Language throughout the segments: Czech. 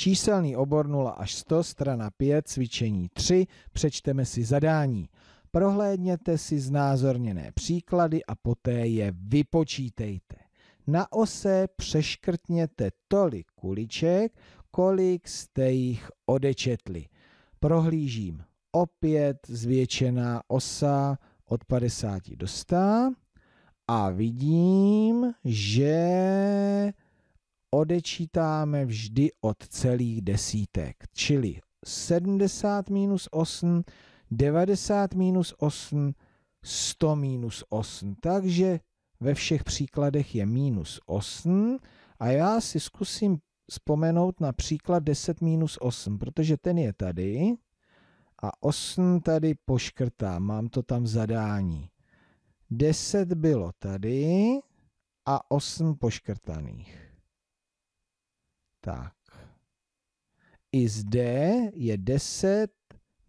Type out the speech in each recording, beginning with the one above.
Číselný obor 0 až 100, strana 5, cvičení 3, přečteme si zadání. Prohlédněte si znázorněné příklady a poté je vypočítejte. Na ose přeškrtněte tolik kuliček, kolik jste jich odečetli. Prohlížím opět zvětšená osa od 50 do 100 a vidím, že odečítáme vždy od celých desítek, čili 70 minus 8, 90 minus 8, 100 minus 8. Takže ve všech příkladech je minus 8 a já si zkusím vzpomenout na příklad 10 minus 8, protože ten je tady a 8 tady poškrtám, mám to tam v zadání. 10 bylo tady a 8 poškrtaných. Tak. I zde je 10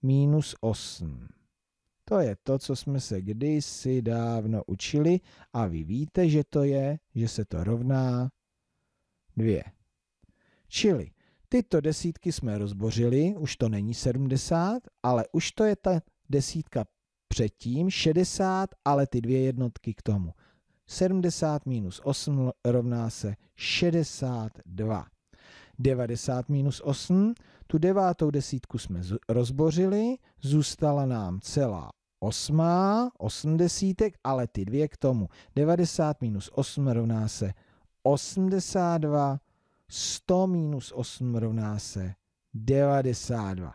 minus 8. To je to, co jsme se kdysi dávno učili a vy víte, že to je, že se to rovná 2. Čili tyto desítky jsme rozbořili, už to není 70, ale už to je ta desítka předtím, 60, ale ty dvě jednotky k tomu. 70 minus 8 rovná se 62. 90 minus 8, tu devátou desítku jsme rozbořili, zůstala nám celá osmá, osm desítek, ale ty dvě k tomu. 90 minus 8 rovná se 82, 100 minus 8 rovná se 92.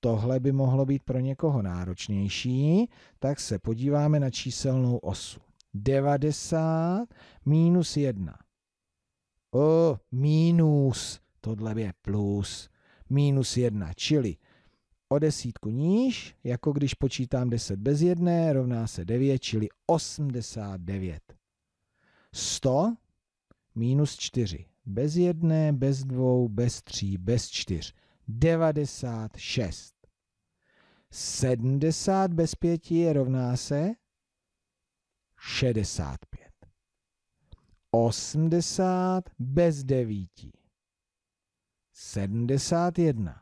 Tohle by mohlo být pro někoho náročnější, tak se podíváme na číselnou osu. 90 minus 1. O, minus tohle je plus, minus jedna, čili o desítku níž, jako když počítám 10 bez jedné, rovná se 9, čili 89. 100 minus 4, bez jedné, bez dvou, bez tří, bez čtyř, 96. 70 bez pěti je rovná se 65. 80 bez devíti 71.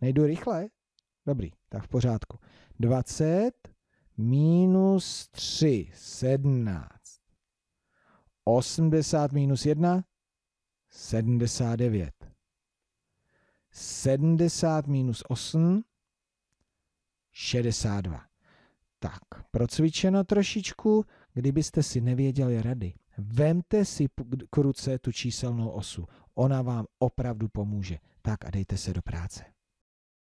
Nejdu rychle? Dobrý, tak v pořádku. 20 minus 3, 17. 80 minus 1, 79. 70 minus 8, 62. Tak, procvičeno trošičku, kdybyste si nevěděli rady. Vemte si k ruce tu číselnou osu. Ona vám opravdu pomůže. Tak a dejte se do práce.